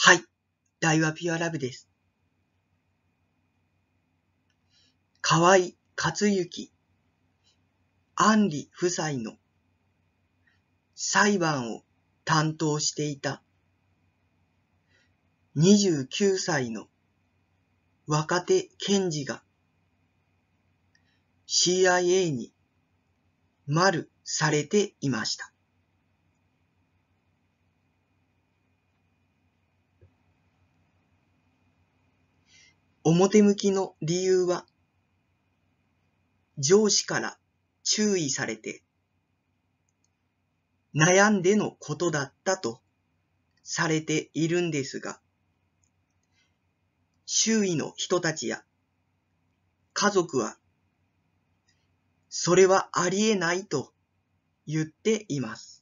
はい。大和ピュアラブです。河合克行、ン里夫妻の裁判を担当していた29歳の若手検事が CIA に丸されていました。表向きの理由は、上司から注意されて、悩んでのことだったとされているんですが、周囲の人たちや家族は、それはありえないと言っています。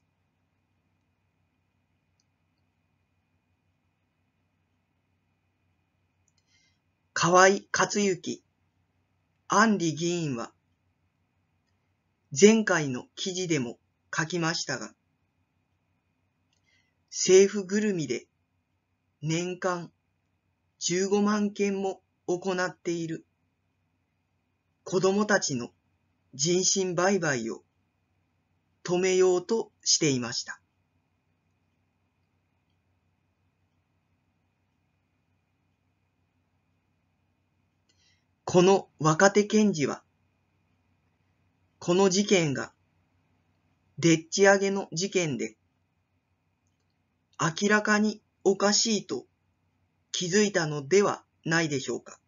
河井克行、安里議員は、前回の記事でも書きましたが、政府ぐるみで年間15万件も行っている子供たちの人身売買を止めようとしていました。この若手検事は、この事件が、でっち上げの事件で、明らかにおかしいと気づいたのではないでしょうか。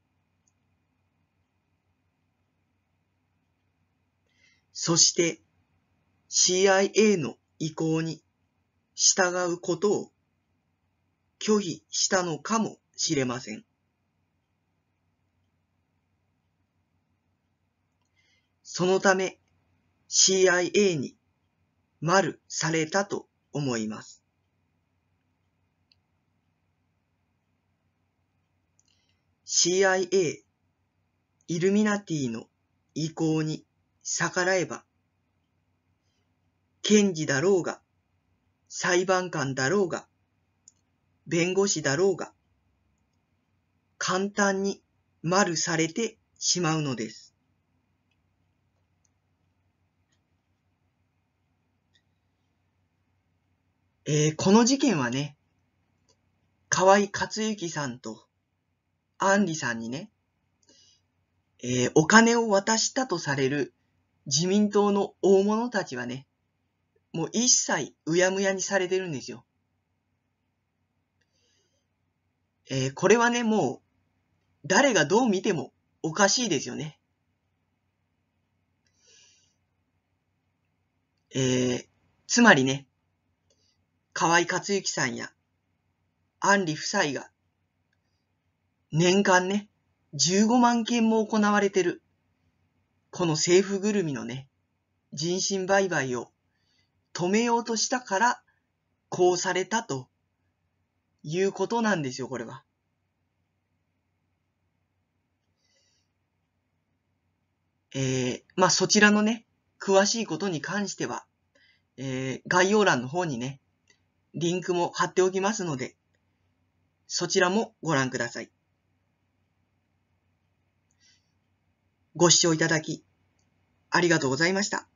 そして CIA の意向に従うことを拒否したのかもしれません。そのため CIA に丸されたと思います。CIA イルミナティの意向に逆らえば、検事だろうが、裁判官だろうが、弁護士だろうが、簡単に丸されてしまうのです。えー、この事件はね、河合克行さんと、アンリさんにね、えー、お金を渡したとされる自民党の大物たちはね、もう一切うやむやにされてるんですよ。えー、これはね、もう、誰がどう見てもおかしいですよね。えー、つまりね、河合克行さんや、安里夫妻が、年間ね、15万件も行われてる、この政府ぐるみのね、人身売買を止めようとしたから、こうされたと、いうことなんですよ、これは。えー、まあ、そちらのね、詳しいことに関しては、えー、概要欄の方にね、リンクも貼っておきますので、そちらもご覧ください。ご視聴いただき、ありがとうございました。